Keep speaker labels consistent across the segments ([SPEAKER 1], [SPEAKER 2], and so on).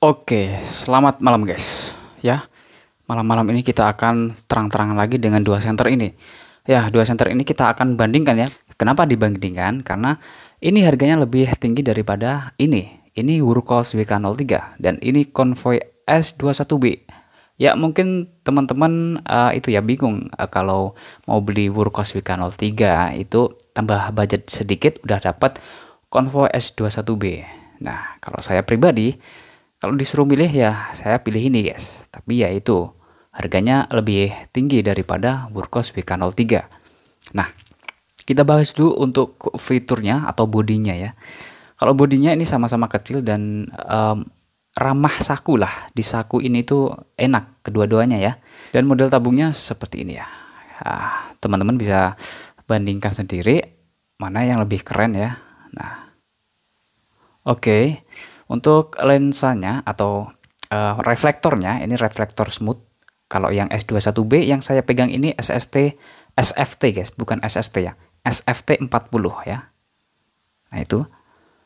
[SPEAKER 1] Oke, selamat malam guys. Ya, malam-malam ini kita akan terang-terangan lagi dengan dua center ini. Ya, dua center ini kita akan bandingkan ya. Kenapa dibandingkan? Karena ini harganya lebih tinggi daripada ini. Ini Wurkos WK03 dan ini Convoy S21B. Ya, mungkin teman-teman uh, itu ya bingung uh, kalau mau beli Wurkos WK03 itu tambah budget sedikit udah dapat Convoy S21B. Nah, kalau saya pribadi kalau disuruh milih ya saya pilih ini guys. Tapi ya itu harganya lebih tinggi daripada Burkos vk 03 Nah, kita bahas dulu untuk fiturnya atau bodinya ya. Kalau bodinya ini sama-sama kecil dan um, ramah saku lah. Di saku ini tuh enak kedua-duanya ya. Dan model tabungnya seperti ini ya. ya teman-teman nah, bisa bandingkan sendiri mana yang lebih keren ya. Nah, oke. Okay. Untuk lensanya atau uh, reflektornya, ini reflektor smooth. Kalau yang S21B yang saya pegang ini SST SFT guys, bukan SST ya. SFT 40 ya. Nah itu.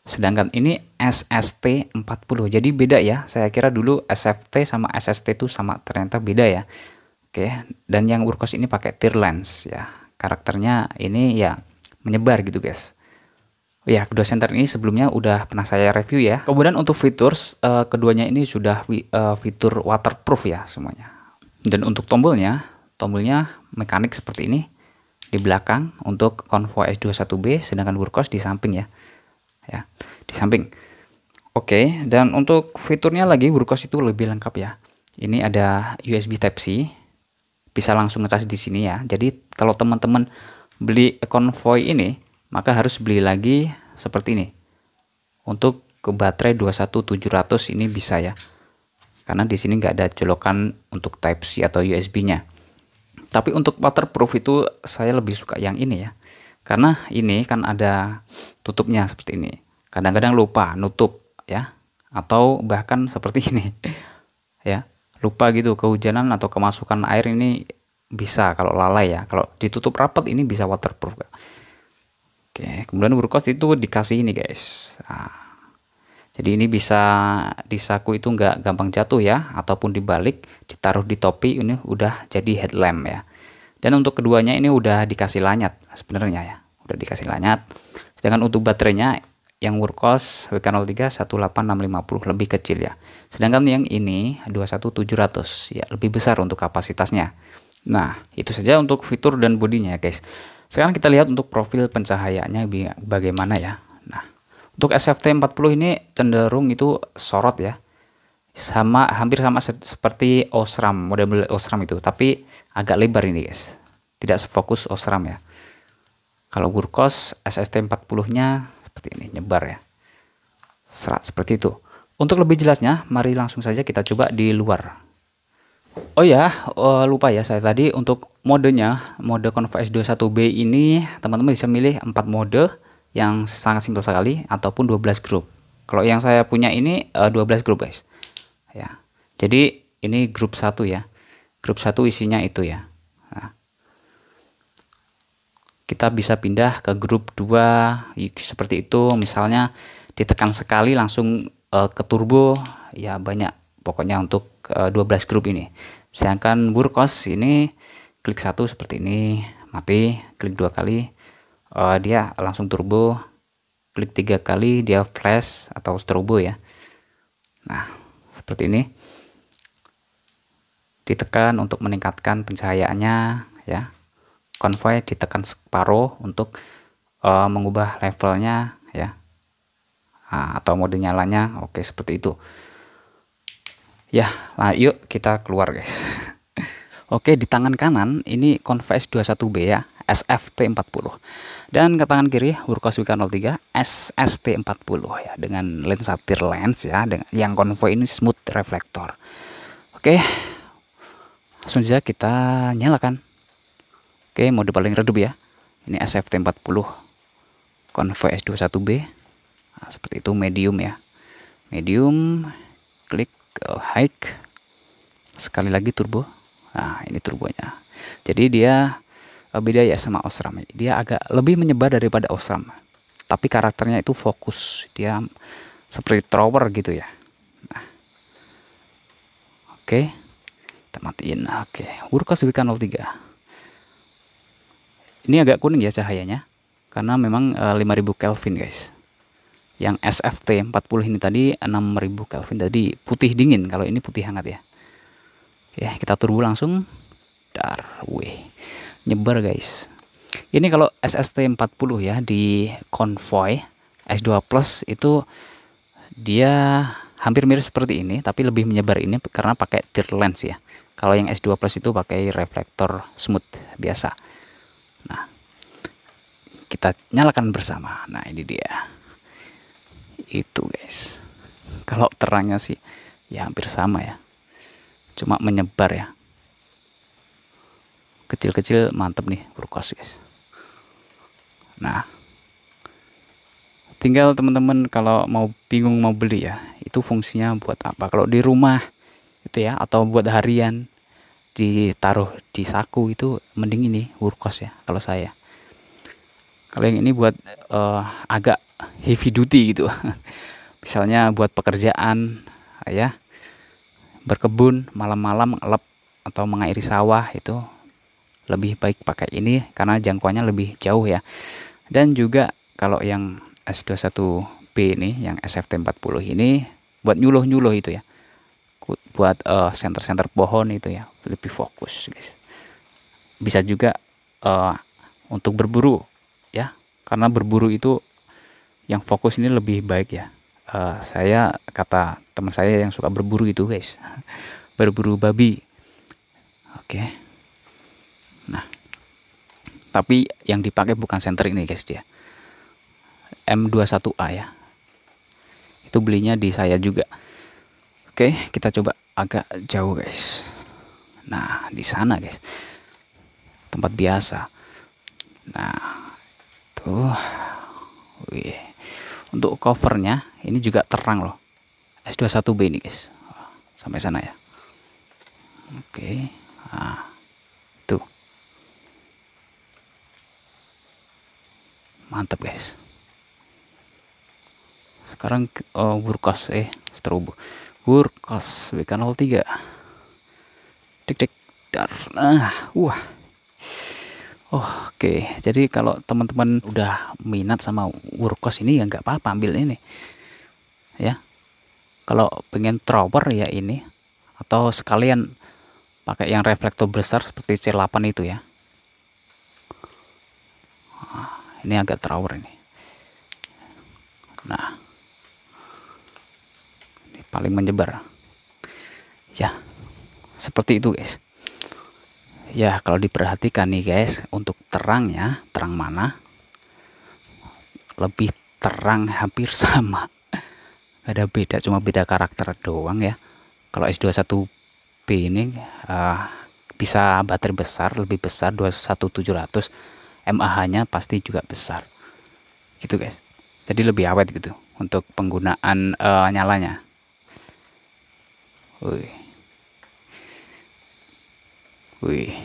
[SPEAKER 1] Sedangkan ini SST 40. Jadi beda ya. Saya kira dulu SFT sama SST itu sama ternyata beda ya. Oke, dan yang Urkos ini pakai tear lens ya. Karakternya ini ya menyebar gitu guys. Ya, kedua center ini sebelumnya udah pernah saya review ya. Kemudian untuk fitur uh, eh, keduanya ini sudah uh, fitur waterproof ya semuanya. Dan untuk tombolnya, tombolnya mekanik seperti ini di belakang untuk Convo S21B sedangkan Workhorse di samping ya. Ya, di samping. Oke, dan untuk fiturnya lagi Workhorse itu lebih lengkap ya. Ini ada USB Type C. Bisa langsung ngecas di sini ya. Jadi kalau teman-teman beli konvoy ini maka harus beli lagi seperti ini untuk ke baterai 21700 ini bisa ya karena di sini nggak ada colokan untuk Type C atau USB nya tapi untuk waterproof itu saya lebih suka yang ini ya karena ini kan ada tutupnya seperti ini kadang-kadang lupa nutup ya atau bahkan seperti ini ya lupa gitu kehujanan atau kemasukan air ini bisa kalau lalai ya kalau ditutup rapat ini bisa waterproof Oke, kemudian workcost itu dikasih ini guys. Nah, jadi ini bisa disaku itu nggak gampang jatuh ya, ataupun dibalik, ditaruh di topi ini udah jadi headlamp ya. Dan untuk keduanya ini udah dikasih lanyat sebenarnya ya, udah dikasih lanyat. Sedangkan untuk baterainya yang workhorse WK03 18650 lebih kecil ya. Sedangkan yang ini 21700 ya lebih besar untuk kapasitasnya. Nah, itu saja untuk fitur dan bodinya ya guys. Sekarang kita lihat untuk profil pencahayaannya bagaimana ya. Nah, untuk SFT40 ini cenderung itu sorot ya. Sama hampir sama seperti Osram, model Osram itu, tapi agak lebar ini guys. Tidak sefokus Osram ya. Kalau Gurkos SST40-nya seperti ini, nyebar ya. Serat seperti itu. Untuk lebih jelasnya, mari langsung saja kita coba di luar Oh ya, uh, lupa ya saya tadi untuk modenya, mode Converse 21 b ini teman-teman bisa milih 4 mode yang sangat simpel sekali ataupun 12 grup. Kalau yang saya punya ini uh, eh, 12 grup, guys. Ya. Jadi ini grup 1 ya. Grup 1 isinya itu ya. Nah. Kita bisa pindah ke grup 2 seperti itu misalnya ditekan sekali langsung eh, ke turbo ya banyak pokoknya untuk uh, eh, 12 grup ini sedangkan burkos ini klik satu seperti ini mati klik dua kali uh, dia langsung turbo klik tiga kali dia flash atau strobo ya nah seperti ini ditekan untuk meningkatkan pencahayaannya ya konvoy ditekan separuh untuk uh, mengubah levelnya ya nah, atau mode nyalanya oke seperti itu ya lah yuk kita keluar guys oke di tangan kanan ini Converse 21B ya SFT40 dan ke tangan kiri Burkos WK03 SST40 ya dengan lensa tir lens ya dengan yang konvoy ini smooth reflektor oke langsung saja kita nyalakan oke mode paling redup ya ini SFT40 konvoi S21B nah, seperti itu medium ya medium klik go hike sekali lagi turbo nah ini turbonya jadi dia eh, beda ya sama Osram dia agak lebih menyebar daripada Osram tapi karakternya itu fokus dia seperti thrower gitu ya nah. oke kita matiin oke okay. WK03 ini agak kuning ya cahayanya karena memang eh, lima 5000 Kelvin guys yang SFT 40 ini tadi 6000 Kelvin tadi putih dingin kalau ini putih hangat ya ya kita turbo langsung dar weh nyebar guys ini kalau SST 40 ya di konvoy S2 Plus itu dia hampir mirip seperti ini tapi lebih menyebar ini karena pakai tear lens ya kalau yang S2 Plus itu pakai reflektor smooth biasa nah kita nyalakan bersama nah ini dia itu guys kalau terangnya sih ya hampir sama ya cuma menyebar ya kecil-kecil mantep nih burkos guys nah tinggal teman-teman kalau mau bingung mau beli ya itu fungsinya buat apa kalau di rumah itu ya atau buat harian ditaruh di saku itu mending ini urkos ya kalau saya kalau yang ini buat uh, agak heavy duty gitu misalnya buat pekerjaan ya berkebun malam-malam ngelap atau mengairi sawah itu lebih baik pakai ini karena jangkauannya lebih jauh ya dan juga kalau yang S21B ini yang SFT40 ini buat nyuluh-nyuluh itu ya buat center-center eh, pohon itu ya lebih fokus guys bisa juga uh, untuk berburu ya karena berburu itu yang fokus ini lebih baik ya uh, saya kata teman saya yang suka berburu itu guys berburu babi oke okay. nah tapi yang dipakai bukan center ini guys dia M21A ya itu belinya di saya juga oke okay, kita coba agak jauh guys nah di sana guys tempat biasa nah tuh wih untuk covernya ini juga terang loh S21B ini guys sampai sana ya oke nah, tuh mantap guys sekarang oh, burkas eh strobo burkas WK03 cek cek dar nah wah Oh, Oke, okay. jadi kalau teman-teman udah minat sama workos ini ya nggak apa-apa ambil ini, ya. Kalau pengen thrower ya ini, atau sekalian pakai yang reflektor besar seperti C8 itu ya. Ah, ini agak thrower ini. Nah, ini paling menyebar. Ya, seperti itu guys ya kalau diperhatikan nih guys untuk terangnya terang mana lebih terang hampir sama ada beda cuma beda karakter doang ya kalau S21B ini uh, bisa baterai besar lebih besar 21700 mAh nya pasti juga besar gitu guys jadi lebih awet gitu untuk penggunaan uh, nyalanya Wih. Wih.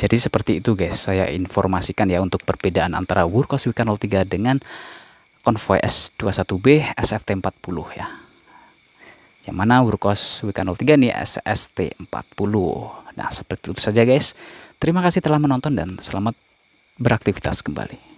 [SPEAKER 1] Jadi seperti itu guys, saya informasikan ya untuk perbedaan antara Wurkos Wikan 03 dengan konvoy S21B SFT40 ya. Yang mana Wurkos Wikan 03 ini SST40. Nah, seperti itu saja guys. Terima kasih telah menonton dan selamat beraktivitas kembali.